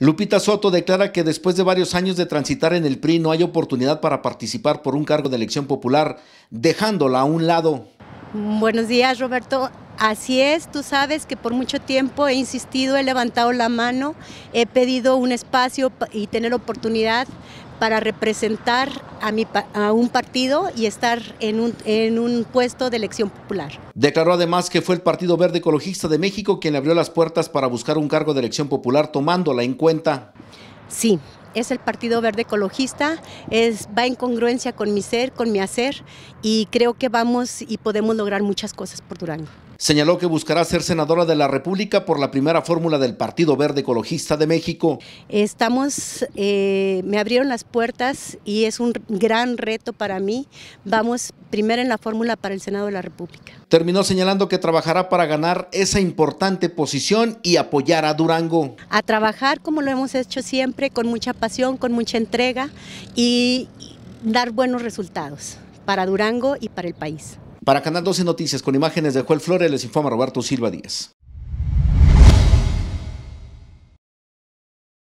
Lupita Soto declara que después de varios años de transitar en el PRI no hay oportunidad para participar por un cargo de elección popular, dejándola a un lado. Buenos días Roberto, así es, tú sabes que por mucho tiempo he insistido, he levantado la mano, he pedido un espacio y tener oportunidad para representar a, a un partido y estar en un, puesto de elección popular. Declaró además que fue el Partido Verde Ecologista de México quien abrió las puertas para buscar un cargo de elección popular tomándola en cuenta. Sí, es el Partido Verde Ecologista, es, va en congruencia con mi ser, con mi hacer y creo que vamos y podemos lograr muchas cosas por Durango. Señaló que buscará ser senadora de la República por la primera fórmula del Partido Verde Ecologista de México. Estamos, eh, me abrieron las puertas y es un gran reto para mí. Vamos primero en la fórmula para el Senado de la República. Terminó señalando que trabajará para ganar esa importante posición y apoyar a Durango. A trabajar como lo hemos hecho siempre, con mucha pasión, con mucha entrega y dar buenos resultados para Durango y para el país. Para Canal 12 Noticias, con imágenes de Joel Flores, les informa Roberto Silva Díaz.